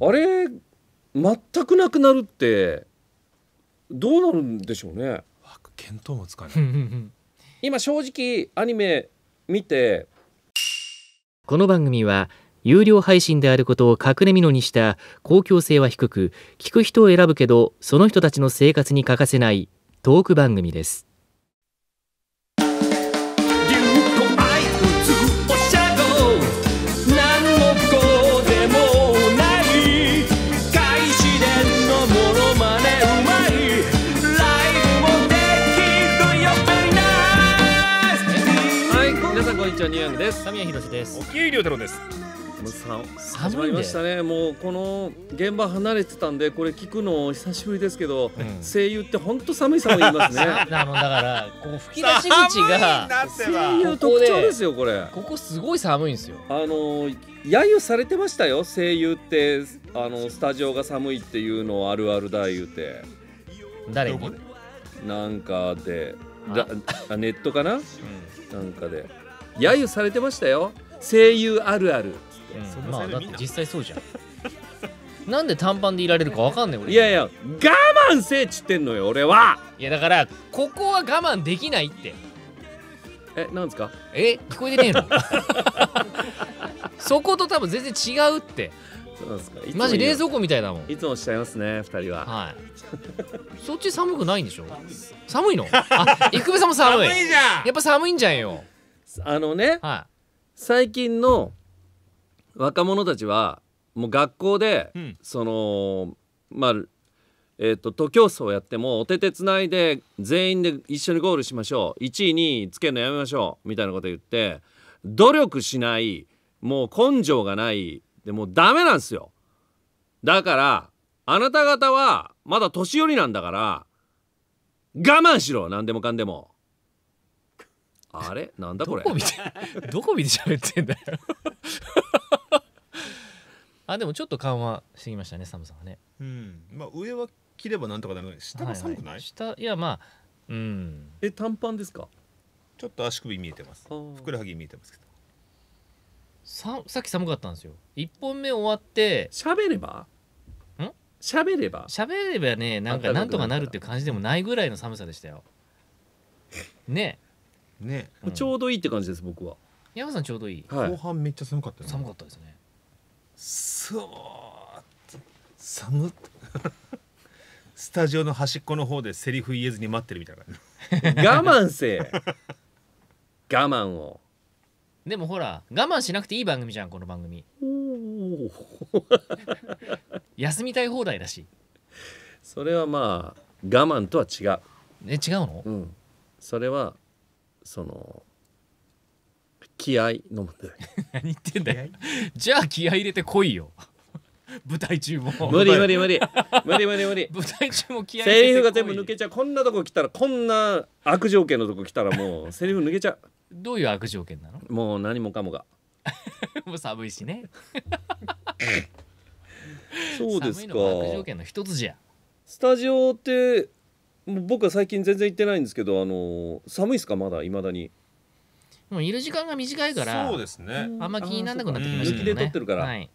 あれ全くなくなるってどうなるんでしょうね見当もつかない 今正直アニメ見てこの番組は有料配信であることを隠れみのにした公共性は低く聞く人を選ぶけどその人たちの生活に欠かせないトーク番組ですニアンです神谷博です沖江亮太郎ですムさん寒いましたねもうこの現場離れてたんでこれ聞くの久しぶりですけど、うん、声優って本当寒い寒い言いますね あのだからこう吹き出し口が声優特徴ですよこれここすごい寒いんですよあの揶揄されてましたよ声優ってあのスタジオが寒いっていうのあるあるだ言うて誰になんかでネットかな、うん、なんかで揶揄されてましたよ声優あるあるっっうん、まあだって実際そうじゃん なんで短パンでいられるかわかんない俺いやいや我慢せえっちってんのよ俺はいやだからここは我慢できないってえなんですかえ聞こえてねえの そこと多分全然違うってそうですかマジ冷蔵庫みたいだもんいつもおっしゃいますね二人ははいそっち寒くないんでしょ寒いのあ生部さんも寒い寒いじゃんやっぱ寒いんじゃんよあのね、はい、最近の若者たちはもう学校で、うん、そのまあえーと、と徒競走やってもお手手つないで全員で一緒にゴールしましょう1位2位つけるのやめましょうみたいなこと言って努力しないもう根性がないでもうダメなんですよだからあなた方はまだ年寄りなんだから我慢しろ何でもかんでも。あれなんだこれどこ見て どこ見て喋ってんだよ あでもちょっと緩和してきましたね寒さはねうんまあ上は着ればなんとかなるのに下が寒くない、はいはい、下いやまあうんえ短パンですかちょっと足首見えてますふくらはぎ見えてますけどささっき寒かったんですよ1本目終わって喋ればん喋れば喋ればねなんかなんとかなるっていう感じでもないぐらいの寒さでしたよねね、うん、ちょうどいいって感じです僕は山さんちょうどいい、はい、後半めっちゃ寒かった、ね、寒かったですねそう寒っスタジオの端っこの方でセリフ言えずに待ってるみたいな我慢せ我慢をでもほら我慢しなくていい番組じゃんこの番組休みたい放題だしそれはまあ我慢とは違うえ違うの、うん、それはその気合のむん 何言ってんだよじゃあ気合入れてこいよ 舞台中も無理無理無理無理無理無理舞台中も気合セリフが全部抜けちゃうこんなとこ来たらこんな悪条件のとこ来たらもう セリフ抜けちゃうどういう悪条件なのもう何もかもがもう寒いしねそうですか悪条件の一つじゃスタジオって僕は最近全然行ってないんですけど、あの寒いですかまだいまだに。もういる時間が短いからそうですねあんま気にならなくなってきましたね抜きで撮ってるから、はい、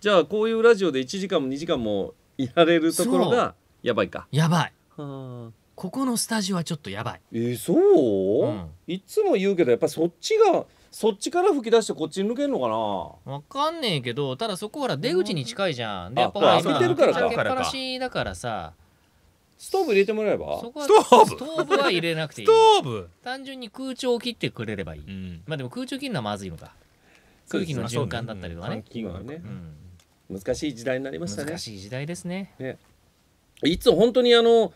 じゃあこういうラジオで1時間も2時間もいられるところがやばいかやばいここのスタジオはちょっとやばいえー、そう、うん、いつも言うけどやっぱそっちがそっちから吹き出してこっちに抜けんのかなわかんねえけどただそこほら出口に近いじゃん、うん、でやっぱ見てるからかけっぱなしだからさ、んストーブ入れてもらえばストーブストーブは入れなくていいストーブ単純に空調を切ってくれればいい、うん、まあでも空調切るのはまずいのか空気の循環だったりとかねね、うん、難しい時代になりましたね難しい時代ですねねいつも本当にあの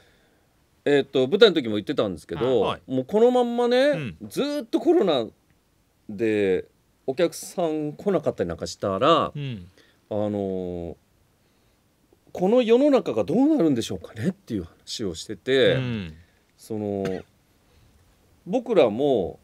えーと、と舞台の時も言ってたんですけど、はい、もうこのまんまね、うん、ずっとコロナでお客さん来なかったりなんかしたら、うん、あのーこの世の中がどうなるんでしょうかねっていう話をしてて、うん、その僕らも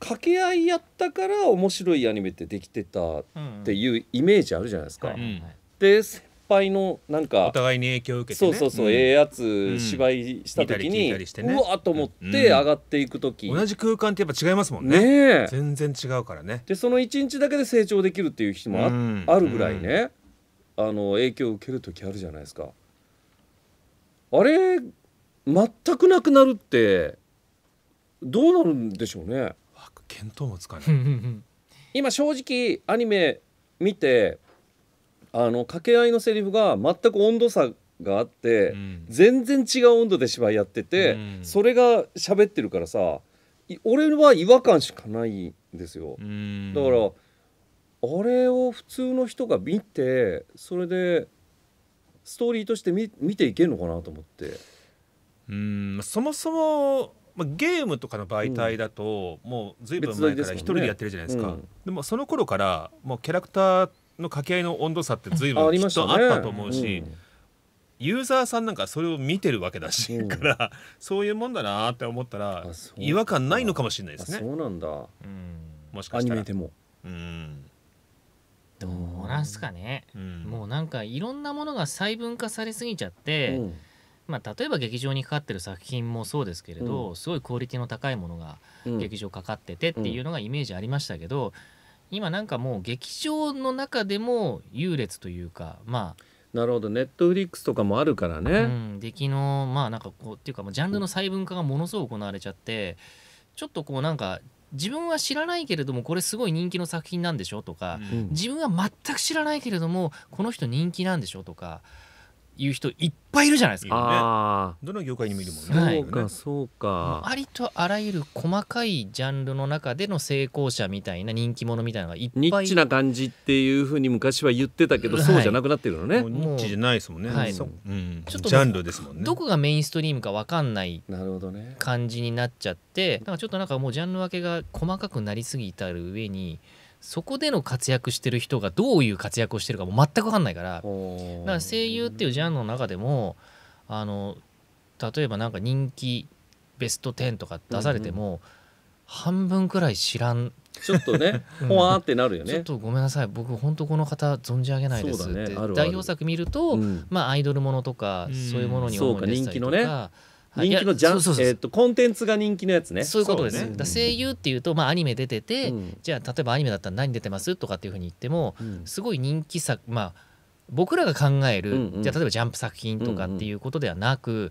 掛け合いやったから面白いアニメってできてたっていうイメージあるじゃないですか。うんうん、で先輩のなんかお互いに影響を受けて、ね、そうそうそう、うん、ええやつ芝居した時に、うんね、うわっと思って上がっていく時、同じ空間ってやっぱ違いますもんねね全然違うからねでその一日だけで成長できるっていう日もあ,、あるぐらいね、あの影響を受ける時あるじゃないですかあれ全くなくなるってどうなるんでしょうね見当もつかない 今正直アニメ見てあの掛け合いのセリフが全く温度差があって、うん、全然違う温度で芝居やってて、うん、それが喋ってるからさ俺は違和感しかないんですよ、うん、だからあれを普通の人が見てそれでストーリーとして見見ていけるのかなと思ってうんそもそも、まあ、ゲームとかの媒体だと、うん、もう随分前から一人でやってるじゃないですか、ねうん、でもその頃からもうキャラクターの掛け合いの温度差って随分きっとあったと思うし、ユーザーさんなんかそれを見てるわけだし、からそういうもんだなって思ったら違和感ないのかもしれないですねそうなんだ、うん、もしかしたらアニメでもうんどうなんすかね、うん、もうなんかいろんなものが細分化されすぎちゃって、うん、まあ、例えば劇場にかかってる作品もそうですけれど、うん、すごいクオリティの高いものが劇場かかっててっていうのがイメージありましたけど、今なんかもう劇場の中でも優劣というかまあなるほどネットフリックスとかもあるからね。うん、出来のまあなんかこうっていうかもうジャンルの細分化がものすごく行われちゃって、ちょっとこうなんか自分は知らないけれどもこれすごい人気の作品なんでしょとか、うん、自分は全く知らないけれどもこの人人気なんでしょとかいう人いっぱいいるじゃないですか。ね、どの業界にもいるもんね。そうかそうか。ありとあらゆる細かいジャンルの中での成功者みたいな人気者みたいなのがいっぱい。ニッチな感じっていうふうに昔は言ってたけど、はい、そうじゃなくなってるのね。ニッチじゃないですもんね。はい、うん、ちょっとジャンルですもんね。どこがメインストリームかわかんない感じになっちゃって、かちょっとなんかもうジャンル分けが細かくなりすぎたる上に。そこでの活躍してる人がどういう活躍をしてるかも全く分かんないからだから声優っていうジャンルの中でもあの例えばなんか人気ベスト10とか出されても、うんうん、半分くらい知らんちょっとね、ほわーってなるよね。ちょっとごめんなさい、僕本当この方存じ上げないですって、ね、代表作見ると、うん、まあアイドルものとか、そういうものに主い出てたりとか、人気のね。人気のジャン、はえー、とコンテンツが人気のやつねそういうことです、ね、だ声優っていうと、まあ、アニメ出てて、うん、じゃあ例えばアニメだったら何出てますとかっていうふうに言っても、うん、すごい人気作まあ僕らが考える、うんうん、じゃあ例えばジャンプ作品とかっていうことではなく、うんうん、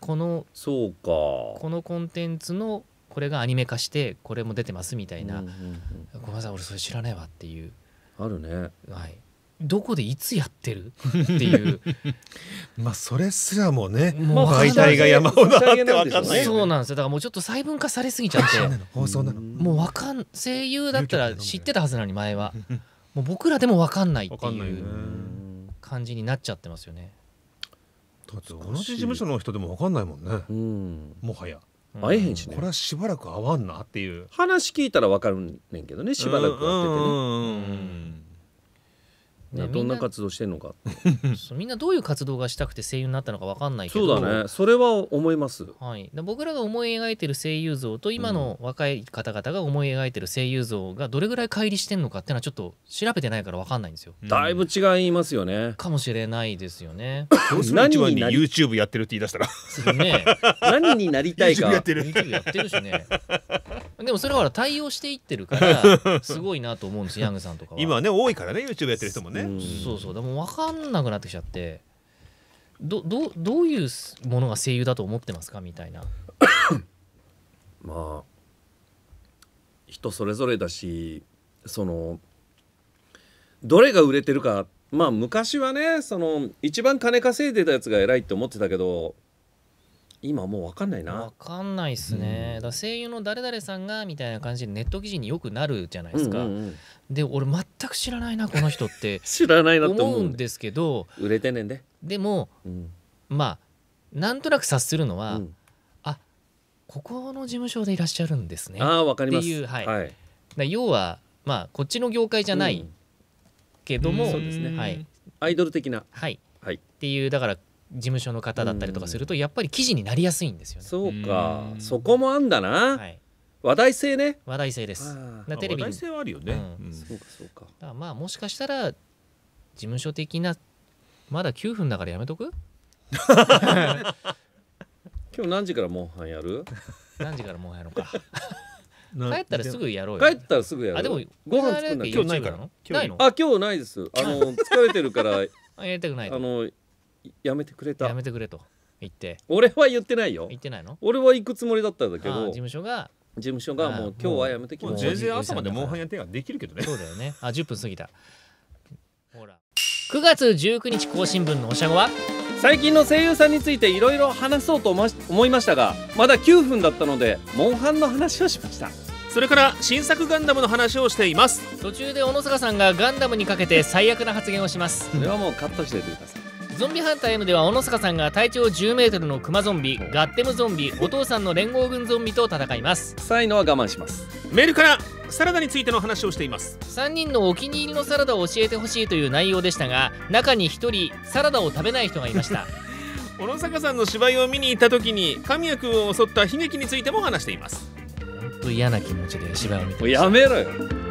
このそうかこのコンテンツのこれがアニメ化してこれも出てますみたいな、うんうんうん、ごめんなさい俺それ知らないわっていうあるねはいどこでいつやってるっていう まあそれすらもねもう媒体が山ほどあって分かんない、ね、そうなんですよだからもうちょっと細分化されすぎちゃって放送なのもう分かん声優だったら知ってたはずなのに前はもう僕らでも分かんないっていう感じになっちゃってますよねだって同じ事務所の人でも分かんないもんね、もはや。会えへんしね、これはしばらく会わんなっていう話聞いたら分かるねんけどねしばらく会っててねね、どんな活動してんのか みんなどういう活動がしたくて声優になったのか分かんないけどそうだねそれは思います、はい、僕らが思い描いてる声優像と今の若い方々が思い描いてる声優像がどれぐらい乖離してんのかっていうのはちょっと調べてないから分かんないんですよ、うん、だいぶ違いますよねかもしれないですよね 何に YouTube やってるって言い出したら、ね、何になりたいか YouTube やってるしねでもそれは対応していってるから すごいなと思うんですヤングさんとかは今ね多いからね YouTube やってる人もねそうそうでも分かんなくなってきちゃってどどどういうものが声優だと思ってますかみたいな まあ人それぞれだしそのどれが売れてるかまあ昔はねその一番金稼いでたやつが偉いって思ってたけど今もう分かんないな分かんないっすね、うん、だ声優の誰々さんがみたいな感じでネット記事によくなるじゃないですか、うんうんうん、で俺全く知らないなこの人って 知らないなと思うんですけど売れてねんででも、うん、まあなんとなく察するのは、うん、あここの事務所でいらっしゃるんですねあ分かりますっていう、はい、はい、要はまあこっちの業界じゃないけども、うん、そうですね、はい、アイドル的なはい、はい、っていうだから事務所の方だったりとかすると、やっぱり記事になりやすいんですよね。そうか、そこもあんだな。はい話題性ね話題性ですテレビ話題性はあるよね、そうかそうかまあもしかしたら事務所的なまだ9分だからやめとく 今日何時からモンハンやる何時からモンハンやろうか 帰ったらすぐやろうよ。帰ったらすぐやろう。あでもご飯作んな今日ないからあ今日ないですあの疲れてるから あやりたくない。あのやめてくれたやめてくれと言って俺は言ってないよ言ってないの俺は行くつもりだったんだけど事務所が事務所がもう今日はやめてきま全然朝までモンハンやってんができるけどねそうだよねあ10分過ぎたほら9月19日更新分のおしゃごは最近の声優さんについていろいろ話そうと思いましたがまだ9分だったのでモンハンの話をしましたそれから新作ガンダムの話をしています途中で小野坂さんがガンダムにかけて最悪な発言をしますそれはもうカットしててくださいゾンビハンター M では小野坂さんが体長 10m のクマゾンビガッテムゾンビお父さんの連合軍ゾンビと戦います臭いのは我慢しますメールからサラダについての話をしています3人のお気に入りのサラダを教えてほしいという内容でしたが中に1人サラダを食べない人がいました 小野坂さんの芝居を見に行った時に神谷君を襲った悲劇についても話しています本当嫌な気持ちで芝居を見てやめろよ